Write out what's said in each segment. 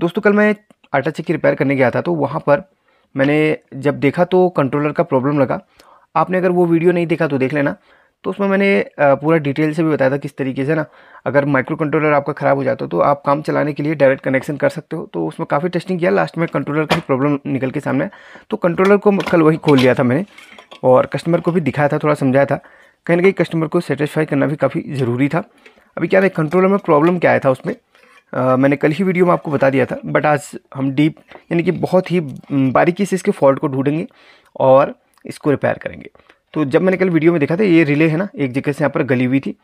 दोस्तों कल मैं आटा चक्की रिपेयर करने गया था तो वहाँ पर मैंने जब देखा तो कंट्रोलर का प्रॉब्लम लगा आपने अगर वो वीडियो नहीं देखा तो देख लेना तो उसमें मैंने पूरा डिटेल से भी बताया था किस तरीके से ना अगर माइक्रो कंट्रोलर आपका ख़राब हो जाता है तो आप काम चलाने के लिए डायरेक्ट कनेक्शन कर सकते हो तो उसमें काफ़ी टेस्टिंग किया लास्ट में कंट्रोलर का प्रॉब्लम निकल के सामने तो कंट्रोलर को कल वही खोल लिया था मैंने और कस्टमर को भी दिखाया था थोड़ा समझाया था कहीं ना कहीं कस्टमर को सेटिस्फाई करना भी काफ़ी ज़रूरी था अभी क्या था कंट्रोलर में प्रॉब्लम क्या आया था उसमें आ, मैंने कल ही वीडियो में आपको बता दिया था बट आज हम डीप यानी कि बहुत ही बारीकी से इसके फॉल्ट को ढूंढेंगे और इसको रिपेयर करेंगे तो जब मैंने कल वीडियो में देखा था ये रिले है ना एक जगह से यहाँ पर गली हुई थी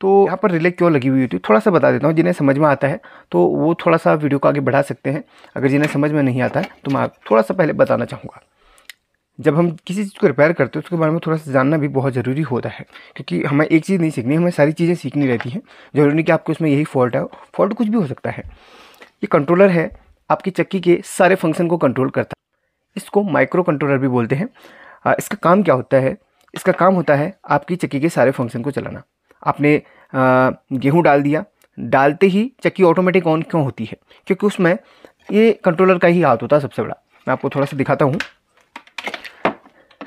तो यहाँ पर रिले क्यों लगी हुई थी थोड़ा सा बता देता हूँ जिन्हें समझ में आता है तो वो थोड़ा सा वीडियो को आगे बढ़ा सकते हैं अगर जिन्हें समझ में नहीं आता है तो मैं थोड़ा सा पहले बताना चाहूँगा जब हम किसी चीज़ को रिपेयर करते हैं उसके बारे में थोड़ा सा जानना भी बहुत ज़रूरी होता है क्योंकि हमें एक चीज़ नहीं सीखनी हमें सारी चीज़ें सीखनी रहती हैं ज़रूरी नहीं कि आपके उसमें यही फॉल्ट है फॉल्ट कुछ भी हो सकता है ये कंट्रोलर है आपकी चक्की के सारे फंक्शन को कंट्रोल करता है इसको माइक्रो कंट्रोलर भी बोलते हैं इसका काम क्या होता है इसका काम होता है आपकी चक्की के सारे फंक्शन को चलाना आपने गेहूँ डाल दिया डालते ही चक्की ऑटोमेटिक ऑन क्यों होती है क्योंकि उसमें ये कंट्रोलर का ही हाथ होता है सबसे बड़ा मैं आपको थोड़ा सा दिखाता हूँ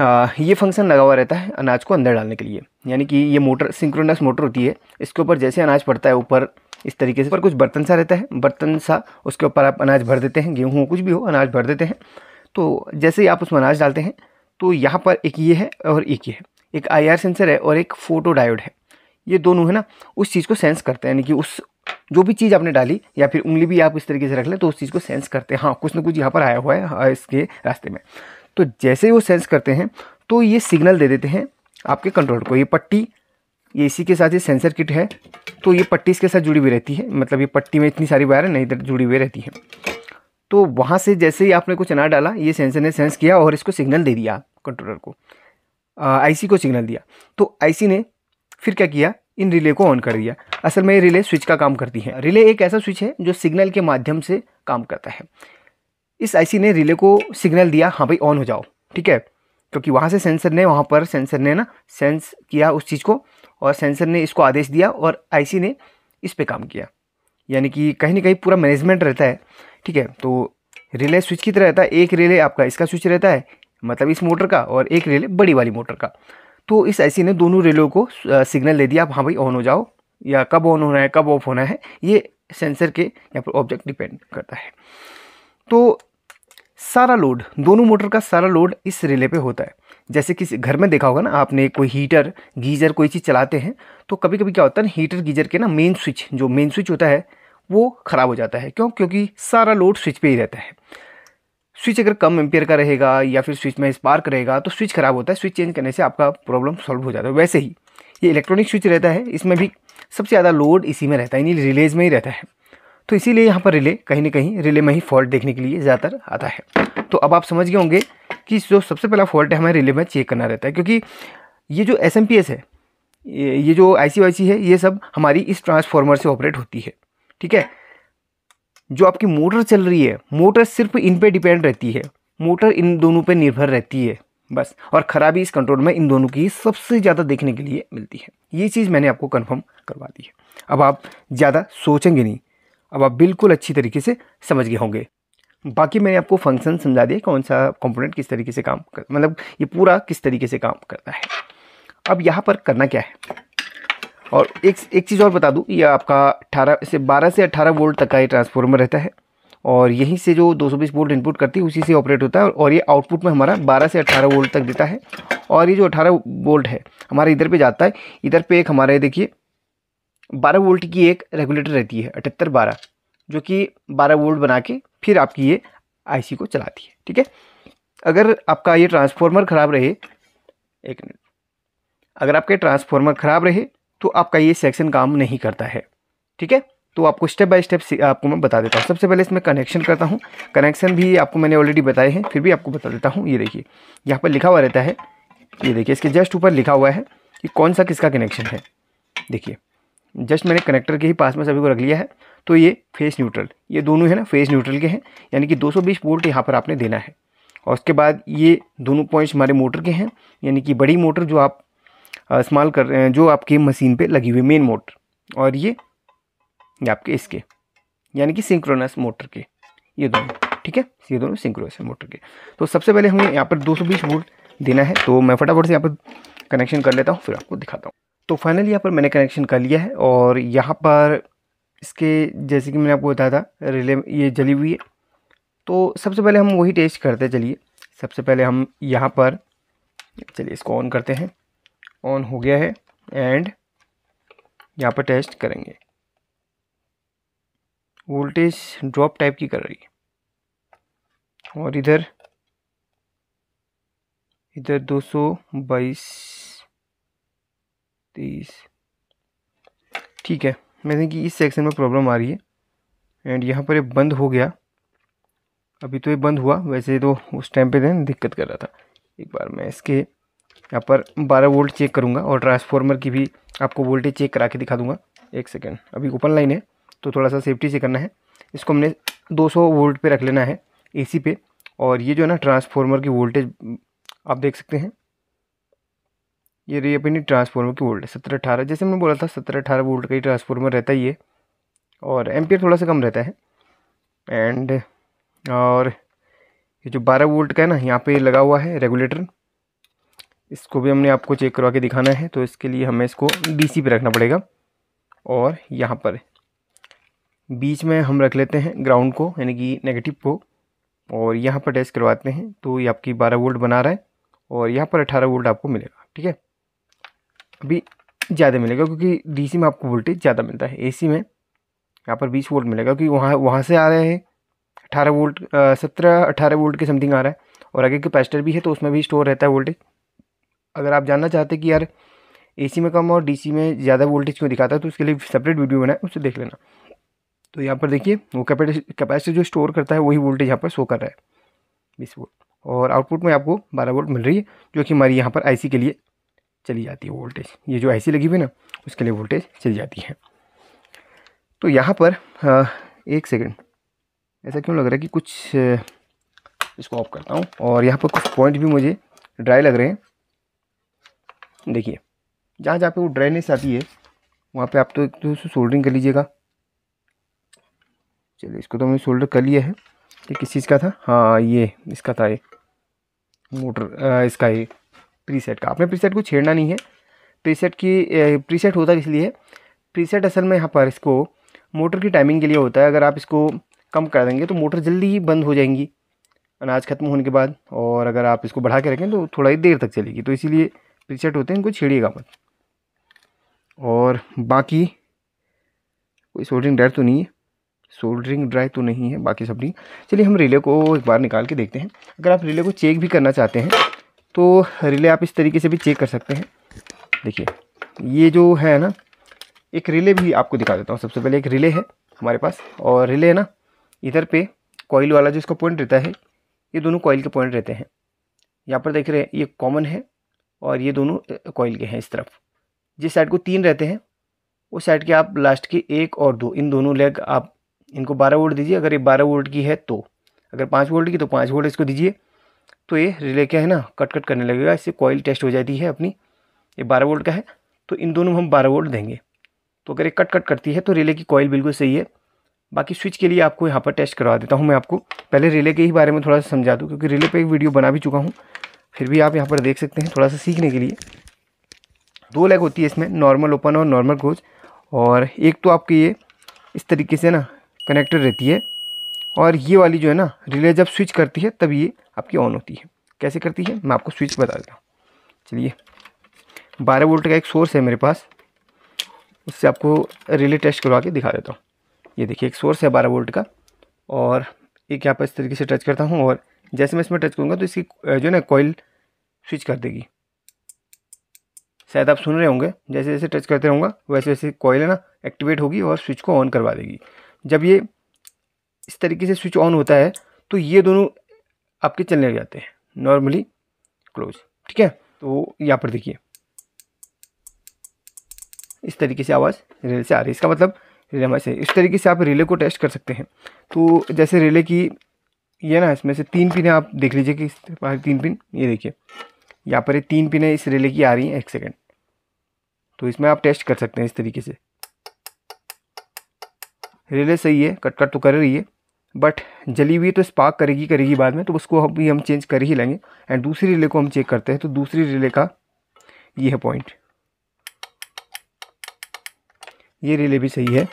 ये फंक्शन लगा हुआ रहता है अनाज को अंदर डालने के लिए यानी कि ये मोटर सिंक्रोनस मोटर होती है इसके ऊपर जैसे अनाज पड़ता है ऊपर इस तरीके से पर कुछ बर्तन सा रहता है बर्तन सा उसके ऊपर आप अनाज भर देते हैं गेहूँ कुछ भी हो अनाज भर देते हैं तो जैसे ही आप उसमें अनाज डालते हैं तो यहाँ पर एक ये है और एक ये है एक आई सेंसर है और एक फोटो डायोड है ये दोनों है ना उस चीज़ को सेंस करते हैं यानी कि उस जो भी चीज़ आपने डाली या फिर उंगली भी आप इस तरीके से रख लें तो उस चीज़ को सेंस करते हैं हाँ कुछ ना कुछ यहाँ पर आया हुआ है हाँ, इसके रास्ते में तो जैसे ही वो सेंस करते हैं तो ये सिग्नल दे देते हैं आपके कंट्रोलर को ये पट्टी ये इसी के साथ ये सेंसर किट है तो ये पट्टी इसके साथ जुड़ी हुई रहती है मतलब ये पट्टी में इतनी सारी वायर है नहीं जुड़ी हुई रहती है तो वहाँ से जैसे ही आपने कुछ अनार डाला ये सेंसर ने सेंस किया और इसको सिग्नल दे दिया कंट्रोलर को आईसी को सिग्नल दिया तो आईसी ने फिर क्या किया इन रिले को ऑन कर दिया असल में ये रिले स्विच का काम करती है रिले एक ऐसा स्विच है जो सिग्नल के माध्यम से काम करता है इस आईसी ने रिले को सिग्नल दिया हाँ भाई ऑन हो जाओ ठीक है क्योंकि वहाँ से सेंसर ने वहाँ पर सेंसर ने ना सेंस किया उस चीज़ को और सेंसर ने इसको आदेश दिया और आईसी ने इस पर काम किया यानी कि कहीं ना कहीं पूरा मैनेजमेंट रहता है ठीक है तो रिले स्विच की तरह रहता है एक रिले आपका इसका स्विच रहता है मतलब इस मोटर का और एक रिले बड़ी वाली मोटर का तो इस आईसी ने दोनों रिलों को सिग्नल दे दिया आप हाँ भाई ऑन हो जाओ या कब ऑन होना है कब ऑफ होना है ये सेंसर के यहाँ पर ऑब्जेक्ट डिपेंड करता है तो सारा लोड दोनों मोटर का सारा लोड इस रिले पे होता है जैसे किसी घर में देखा होगा ना आपने कोई हीटर गीज़र कोई चीज़ चलाते हैं तो कभी कभी क्या होता है ना हीटर गीज़र के ना मेन स्विच जो मेन स्विच होता है वो ख़राब हो जाता है क्यों क्योंकि सारा लोड स्विच पे ही रहता है स्विच अगर कम एम्पियर का रहेगा या फिर स्विच में स्पार्क रहेगा तो स्विच ख़राब होता है स्विच चेंज करने से आपका प्रॉब्लम सॉल्व हो जाता है वैसे ही ये इलेक्ट्रॉनिक स्विच रहता है इसमें भी सबसे ज़्यादा लोड इसी में रहता है इन्हीं रिलेज में ही रहता है तो इसीलिए यहाँ पर रिले कहीं ना कहीं रिले में ही फॉल्ट देखने के लिए ज़्यादातर आता है तो अब आप समझ गए होंगे कि जो सबसे पहला फॉल्ट है हमें रिले में चेक करना रहता है क्योंकि ये जो एस है ये जो आई है ये सब हमारी इस ट्रांसफॉर्मर से ऑपरेट होती है ठीक है जो आपकी मोटर चल रही है मोटर सिर्फ इन पर डिपेंड रहती है मोटर इन दोनों पर निर्भर रहती है बस और ख़राबी इस कंट्रोल में इन दोनों की सबसे ज़्यादा देखने के लिए मिलती है ये चीज़ मैंने आपको कंफर्म करवा दी है अब आप ज़्यादा सोचेंगे नहीं अब आप बिल्कुल अच्छी तरीके से समझ गए होंगे बाकी मैंने आपको फंक्शन समझा दिया कौन सा कंपोनेंट किस तरीके से काम कर मतलब ये पूरा किस तरीके से काम करता है अब यहाँ पर करना क्या है और एक एक चीज़ और बता दूँ ये आपका 18 से 12 से 18 वोल्ट तक का ये ट्रांसफॉर्मर रहता है और यहीं से जो 220 वोल्ट इनपुट करती है उसी से ऑपरेट होता है और ये आउटपुट में हमारा बारह से अट्ठारह वोल्ट तक देता है और ये जो अठारह वोल्ट है हमारे इधर पर जाता है इधर पर एक हमारे देखिए बारह वोल्ट की एक रेगुलेटर रहती है अठहत्तर बारह जो कि बारह वोल्ट बना के फिर आपकी ये आईसी को चलाती है ठीक है अगर आपका ये ट्रांसफार्मर ख़राब रहे एक मिनट अगर आपके ट्रांसफार्मर ख़राब रहे तो आपका ये सेक्शन काम नहीं करता है ठीक है तो आपको स्टेप बाय स्टेप आपको मैं बता देता हूँ सबसे पहले इसमें कनेक्शन करता हूँ कनेक्शन भी आपको मैंने ऑलरेडी बताए हैं फिर भी आपको बता देता हूँ ये देखिए यहाँ पर लिखा हुआ रहता है ये देखिए इसके जस्ट ऊपर लिखा हुआ है कि कौन सा किसका कनेक्शन है देखिए जस्ट मैंने कनेक्टर के ही पास में सभी को रख लिया है तो ये फेस न्यूट्रल ये दोनों है ना फेस न्यूट्रल के हैं यानी कि 220 वोल्ट यहाँ पर आपने देना है और उसके बाद ये दोनों पॉइंट्स हमारे मोटर के हैं यानी कि बड़ी मोटर जो आप इस्तेमाल कर रहे हैं जो आपके मशीन पे लगी हुई मेन मोटर और ये आपके इसके यानी कि सिंक्रोनस मोटर के ये दोनों ठीक है ये दोनों सिंक्रोनस मोटर के तो सबसे पहले हमें यहाँ पर दो वोल्ट देना है तो मैं फटाफट से यहाँ पर कनेक्शन कर लेता हूँ फिर आपको दिखाता हूँ तो फाइनली यहाँ पर मैंने कनेक्शन कर लिया है और यहाँ पर इसके जैसे कि मैंने आपको बताया था रिले ये जली हुई है तो सबसे पहले हम वही टेस्ट करते चलिए सबसे पहले हम यहाँ पर चलिए इसको ऑन करते हैं ऑन हो गया है एंड यहाँ पर टेस्ट करेंगे वोल्टेज ड्रॉप टाइप की कर रही है और इधर इधर तीस ठीक है मैंने कि इस सेक्शन में प्रॉब्लम आ रही है एंड यहाँ पर ये बंद हो गया अभी तो ये बंद हुआ वैसे तो उस टाइम पे देने दिक्कत कर रहा था एक बार मैं इसके यहाँ पर बारह वोल्ट चेक करूँगा और ट्रांसफार्मर की भी आपको वोल्टेज चेक करा के दिखा दूँगा एक सेकेंड अभी ओपन लाइन है तो थोड़ा सा सेफ्टी से करना है इसको हमने 200 वोल्ट पे रख लेना है एसी पे और ये जो है ना ट्रांसफार्मर की वोल्टेज आप देख सकते हैं ये रही अपनी ट्रांसफार्मर की वोल्ट सत्रह अठारह जैसे मैंने बोला था सत्रह अठारह वोल्ट का ही ट्रांसफार्मर रहता है ये और एम्पियर थोड़ा सा कम रहता है एंड और ये जो बारह वोल्ट का है ना यहाँ पे लगा हुआ है रेगुलेटर इसको भी हमने आपको चेक करवा के दिखाना है तो इसके लिए हमें इसको डी पे रखना पड़ेगा और यहाँ पर बीच में हम रख लेते हैं ग्राउंड को यानी कि नेगेटिव को और यहाँ पर टेस्ट करवाते हैं तो ये आपकी बारह वोल्ट बना रहा है और यहाँ पर अठारह वोल्ट आपको मिलेगा ठीक है भी ज़्यादा मिलेगा क्योंकि डीसी में आपको वोल्टेज ज़्यादा मिलता है एसी में यहाँ पर बीस वोल्ट मिलेगा क्योंकि वहाँ वहाँ से आ रहे हैं अठारह वोल्ट सत्रह अठारह वोल्ट के समथिंग आ रहा है और आगे कैपेसिटर भी है तो उसमें भी स्टोर रहता है वोल्टेज अगर आप जानना चाहते कि यार एसी में कम और डीसी में ज़्यादा वोल्टेज क्यों दिखाता है तो उसके लिए सेपरेट वीडियो बनाए उसे देख लेना तो यहाँ पर देखिए वो कैपेसिटी जो स्टोर करता है वही वोल्टेज यहाँ पर शो कर रहा है बीस वोल्ट और आउटपुट में आपको बारह वोल्ट मिल रही है जो कि हमारी यहाँ पर आईसी के लिए चली जाती है वोल्टेज ये जो ऐसी लगी हुई ना उसके लिए वोल्टेज चली जाती है तो यहाँ पर आ, एक सेकेंड ऐसा क्यों लग रहा है कि कुछ इसको ऑफ करता हूँ और यहाँ पर कुछ पॉइंट भी मुझे ड्राई लग रहे हैं देखिए जहाँ जहाँ पे वो ड्राइनेस आती है वहाँ पे आप तो एक तो सोल्डरिंग कर लीजिएगा चलिए इसको तो हमने सोल्डर कर लिया है ये किस चीज़ का था हाँ ये इसका था ये मोटर इसका ये प्रीसेट का आपने प्रीसेट को छेड़ना नहीं है प्रीसेट की प्रीसेट होता इसलिए है प्रीसेट असल में यहाँ पर इसको मोटर की टाइमिंग के लिए होता है अगर आप इसको कम कर देंगे तो मोटर जल्दी ही बंद हो जाएंगी अनाज ख़त्म होने के बाद और अगर आप इसको बढ़ा के रखें तो थोड़ा ही देर तक चलेगी तो इसीलिए प्रीसेट होते हैं इनको छेड़िएगा मत और बाकी कोई सोल्डरिंग ड्राइव तो नहीं है सोल्डरिंग ड्राइव तो नहीं है बाकी सब नहीं चलिए हम रिले को एक बार निकाल के देखते हैं अगर आप रिले को चेक भी करना चाहते हैं तो रिले आप इस तरीके से भी चेक कर सकते हैं देखिए ये जो है ना एक रिले भी आपको दिखा देता हूँ सबसे पहले एक रिले है हमारे पास और रिले है ना इधर पे कॉइल वाला जो इसका पॉइंट रहता है ये दोनों कॉयल के पॉइंट रहते हैं यहाँ पर देख रहे हैं ये कॉमन है और ये दोनों कॉइल के हैं इस तरफ जिस साइड को तीन रहते हैं उस साइड के आप लास्ट के एक और दो इन दोनों लेग आप इनको बारह वोल्ट दीजिए अगर ये बारह वोल्ट की है तो अगर पाँच वोल्ट की तो पाँच वोल्ट इसको दीजिए तो ये रिले क्या है ना कट कट करने लगेगा इससे कॉयल टेस्ट हो जाती है अपनी ये बारह वोल्ट का है तो इन दोनों में हम बारह वोल्ट देंगे तो अगर ये कट कट करती है तो रिले की कॉयल बिल्कुल सही है बाकी स्विच के लिए आपको यहाँ पर टेस्ट करवा देता हूँ मैं आपको पहले रिले के ही बारे में थोड़ा सा समझा दूँ क्योंकि रिले पर एक वीडियो बना भी चुका हूँ फिर भी आप यहाँ पर देख सकते हैं थोड़ा सा सीखने के लिए दो लेग होती है इसमें नॉर्मल ओपन और नॉर्मल क्लोज और एक तो आपके ये इस तरीके से ना कनेक्टेड रहती है और ये वाली जो है ना रिले जब स्विच करती है तब ये आपकी ऑन होती है कैसे करती है मैं आपको स्विच बता देता हूँ चलिए बारह वोल्ट का एक सोर्स है मेरे पास उससे आपको रिले टेस्ट करवा के दिखा देता हूँ ये देखिए एक सोर्स है बारह वोल्ट का और एक यहाँ पर इस तरीके से टच करता हूँ और जैसे मैं इसमें टच करूँगा तो इसकी जो ना कॉयल स्विच कर देगी शायद आप सुन रहे होंगे जैसे जैसे टच करते रहूँगा वैसे वैसे कॉयल है ना एक्टिवेट होगी और स्विच को ऑन करवा देगी जब ये इस तरीके से स्विच ऑन होता है तो ये दोनों आपके चलने लग जाते हैं नॉर्मली क्लोज ठीक है तो यहाँ पर देखिए इस तरीके से आवाज़ रेल से आ रही है इसका मतलब रिले हमारे से इस तरीके से आप रिले को टेस्ट कर सकते हैं तो जैसे रिले की ये ना इसमें से तीन पिन आप देख लीजिए कि तीन पिन ये देखिए यहाँ पर ये तीन पिन है इस रिले की आ रही है एक सेकेंड तो इसमें आप टेस्ट कर सकते हैं इस तरीके से रिले सही है कट कट तो कर रही है बट जली हुई तो स्पार्क करेगी करेगी बाद में तो उसको हम भी हम चेंज कर ही लेंगे एंड दूसरी रिले को हम चेक करते हैं तो दूसरी रिले का ये है पॉइंट ये रिले भी सही है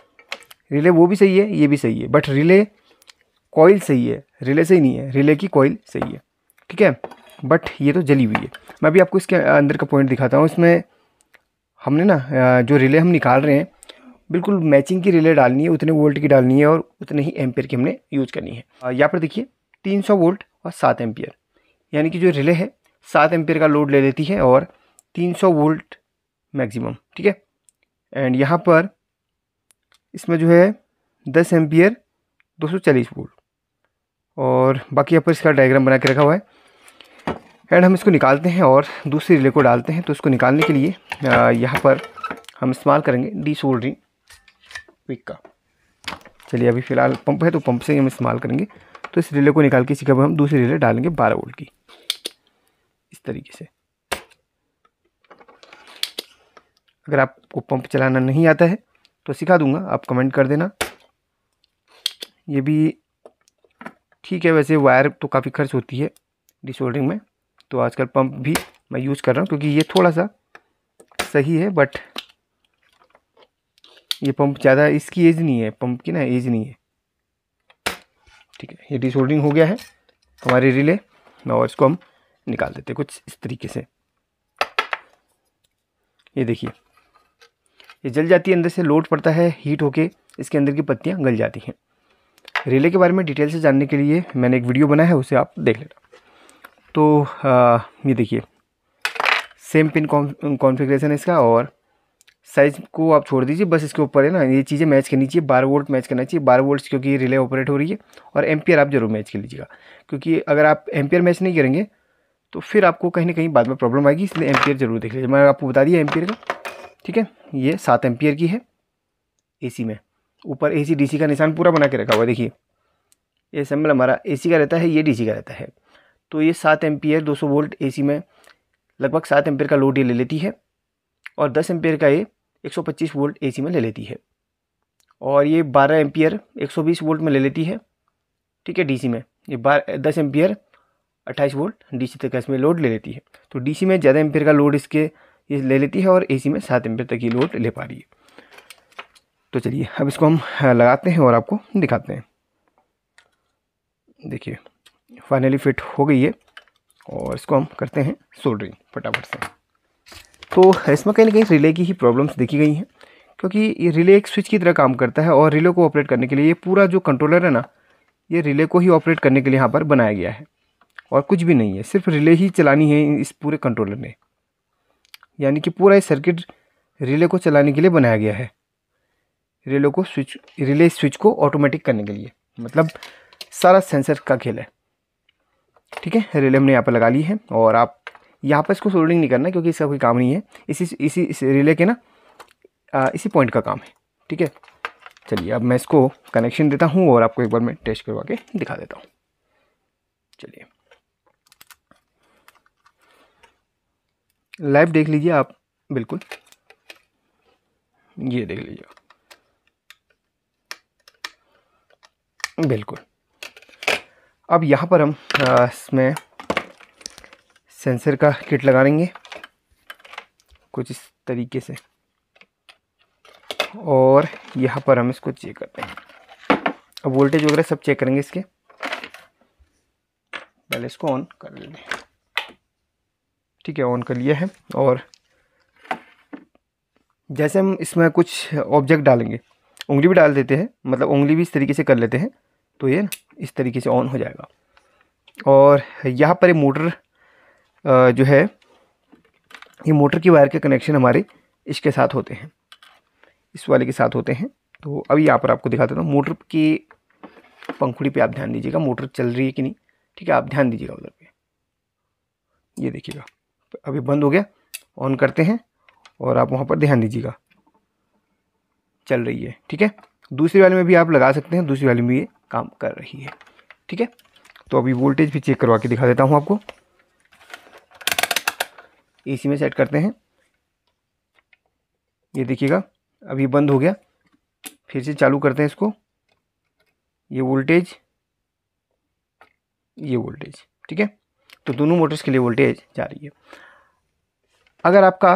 रिले वो भी सही है ये भी सही है बट रिले कॉइल सही है रिले सही नहीं है रिले की कॉइल सही है ठीक है बट ये तो जली हुई है मैं भी आपको इसके अंदर का पॉइंट दिखाता हूँ इसमें हमने ना जो रिले हम निकाल रहे हैं बिल्कुल मैचिंग की रिले डालनी है उतने वोल्ट की डालनी है और उतने ही एम्पियर की हमने यूज़ करनी है यहाँ पर देखिए 300 वोल्ट और सात एम्पियर यानी कि जो रिले है सात एम्पियर का लोड ले लेती है और 300 वोल्ट मैक्सिमम ठीक है एंड यहाँ पर इसमें जो है दस एम्पियर 240 वोल्ट और बाकी यहाँ पर इसका डायग्राम बना के रखा हुआ है एंड हम इसको निकालते हैं और दूसरी रिले को डालते हैं तो इसको निकालने के लिए यहाँ पर हम इस्तेमाल करेंगे डी सोल्डरिंग क्विक का चलिए अभी फ़िलहाल पंप है तो पंप से हम इस्तेमाल करेंगे तो इस रिले को निकाल के इसी हम दूसरी रिले डालेंगे बारह वोल्ट की इस तरीके से अगर आपको पंप चलाना नहीं आता है तो सिखा दूंगा आप कमेंट कर देना ये भी ठीक है वैसे वायर तो काफ़ी खर्च होती है डिसोल्डरिंग में तो आजकल पंप भी मैं यूज़ कर रहा हूँ क्योंकि ये थोड़ा सा सही है बट ये पंप ज़्यादा इसकी एज नहीं है पंप की ना एज नहीं है ठीक है ये डिसोल्डिंग हो गया है हमारे रिले और इसको हम निकाल देते हैं कुछ इस तरीके से ये देखिए ये जल जाती है अंदर से लोड पड़ता है हीट होके इसके अंदर की पत्तियाँ गल जाती हैं रिले के बारे में डिटेल से जानने के लिए मैंने एक वीडियो बनाया है उसे आप देख लेना तो आ, ये देखिए सेम पिन कॉन्फ़िगरेशन है इसका और साइज को आप छोड़ दीजिए बस इसके ऊपर है ना ये चीज़ें मैच करनी चाहिए बारह वोल्ट मैच करना चाहिए बारह वोल्ट क्योंकि रिले ऑपरेट हो रही है और एम्पियर आप जरूर मैच कर लीजिएगा क्योंकि अगर आप एम्पियर मैच नहीं करेंगे तो फिर आपको कहीं ना कहीं बाद में प्रॉब्लम आएगी इसलिए एम्पियर जरूर देख लीजिए मैंने आपको बता दिया एम्पियर का ठीक है ये सात एम्पियर की है सी में ऊपर डी सी का निशान पूरा बना के रखा हुआ देखिए ये सैम्बल हमारा सी का रहता है ये सी का रहता है तो ये सात एम्पियर सौ वोल्ट सी में लगभग सात एम्पियर का लोड ये ले लेती है और दस एम्पियर का ये 125 वोल्ट एसी में ले लेती है और ये 12 एम्पियर 120 वोल्ट में ले लेती है ठीक है डीसी में ये बारह दस एम्पियर 28 वोल्ट डीसी तक इसमें लोड ले लेती है तो डीसी में ज़्यादा एम्पियर का लोड इसके ये ले लेती है और एसी में सात एम्पियर तक ये लोड ले पा रही है तो चलिए अब इसको हम हाँ, लगाते हैं और आपको दिखाते हैं देखिए फाइनली फिट हो गई है और इसको हम करते हैं सोल्डरिंग फटाफट से तो इसमें कहीं ना कहीं रिले की ही प्रॉब्लम्स देखी गई हैं क्योंकि ये रिले एक स्विच की तरह काम करता है और रिले को ऑपरेट करने के लिए ये पूरा जो कंट्रोलर है ना ये रिले को ही ऑपरेट करने के लिए यहाँ पर बनाया गया है और कुछ भी नहीं है सिर्फ रिले ही चलानी है इस पूरे कंट्रोलर ने यानी कि पूरा ये सर्किट रिले को चलाने के लिए बनाया गया है रिले को स्विच रिले स्विच को ऑटोमेटिक करने के लिए मतलब सारा सेंसर का खेल है ठीक है रिले हमने यहाँ पर लगा ली है और आप यहाँ पर इसको सोल्डिंग नहीं करना क्योंकि इसका कोई काम नहीं है इसी इसी इस रिले के ना आ, इसी पॉइंट का काम है ठीक है चलिए अब मैं इसको कनेक्शन देता हूँ और आपको एक बार मैं टेस्ट करवा के दिखा देता हूँ चलिए लाइव देख लीजिए आप बिल्कुल ये देख लीजिए बिल्कुल अब यहाँ पर हम इसमें सेंसर का किट लगा लेंगे कुछ इस तरीके से और यहाँ पर हम इसको चेक करते हैं अब वोल्टेज वगैरह सब चेक करेंगे इसके पहले इसको ऑन कर लेंगे ठीक है ऑन कर लिया है और जैसे हम इसमें कुछ ऑब्जेक्ट डालेंगे उंगली भी डाल देते हैं मतलब उंगली भी इस तरीके से कर लेते हैं तो ये इस तरीके से ऑन हो जाएगा और यहाँ पर ये मोटर जो है ये मोटर की वायर के कनेक्शन हमारे इसके साथ होते हैं इस वाले के साथ होते हैं तो अभी यहाँ पर आपको दिखा देता हूँ मोटर की पंखुड़ी पे आप ध्यान दीजिएगा मोटर चल रही है कि नहीं ठीक है आप ध्यान दीजिएगा उधर पे ये देखिएगा तो अभी बंद हो गया ऑन करते हैं और आप वहाँ पर ध्यान दीजिएगा चल रही है ठीक है दूसरी वाले में भी आप लगा सकते हैं दूसरी वाले में ये काम कर रही है ठीक है तो अभी वोल्टेज भी चेक करवा के दिखा देता हूँ आपको एसी में सेट करते हैं ये देखिएगा अभी बंद हो गया फिर से चालू करते हैं इसको ये वोल्टेज ये वोल्टेज ठीक है तो दोनों मोटर्स के लिए वोल्टेज जा रही है अगर आपका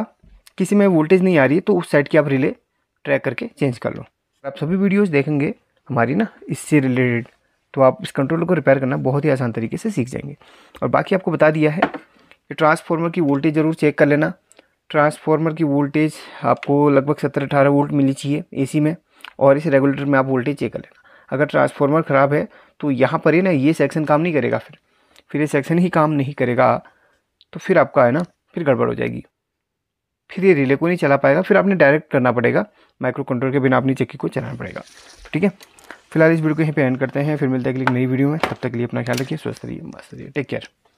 किसी में वोल्टेज नहीं आ रही है तो उस साइड की आप रिले ट्रैक करके चेंज कर लो आप सभी वीडियोस देखेंगे हमारी ना इससे रिलेटेड तो आप इस कंट्रोलर को रिपेयर करना बहुत ही आसान तरीके से सीख जाएंगे और बाकी आपको बता दिया है ये ट्रांसफार्मर की वोल्टेज ज़रूर चेक कर लेना ट्रांसफार्मर की वोल्टेज आपको लगभग सत्रह अठारह वोल्ट मिली चाहिए एसी में और इस रेगुलेटर में आप वोल्टेज चेक कर लेना अगर ट्रांसफार्मर ख़राब है तो यहाँ पर ही ना ये सेक्शन काम नहीं करेगा फिर फिर ये सेक्शन ही काम नहीं करेगा तो फिर आपका है ना फिर गड़बड़ हो जाएगी फिर ये रिले को नहीं चला पाएगा फिर आपने डायरेक्ट करना पड़ेगा माइक्रो कंट्रोल के बिना अपनी चक्की को चलाना पड़ेगा ठीक है फिलहाल इस वीडियो को यहीं पे एंड करते हैं फिर मिलते हैं एक नई वीडियो में तब तक के लिए अपना ख्याल रखिए स्वस्थ रहिए मस्त रहिए टेक केयर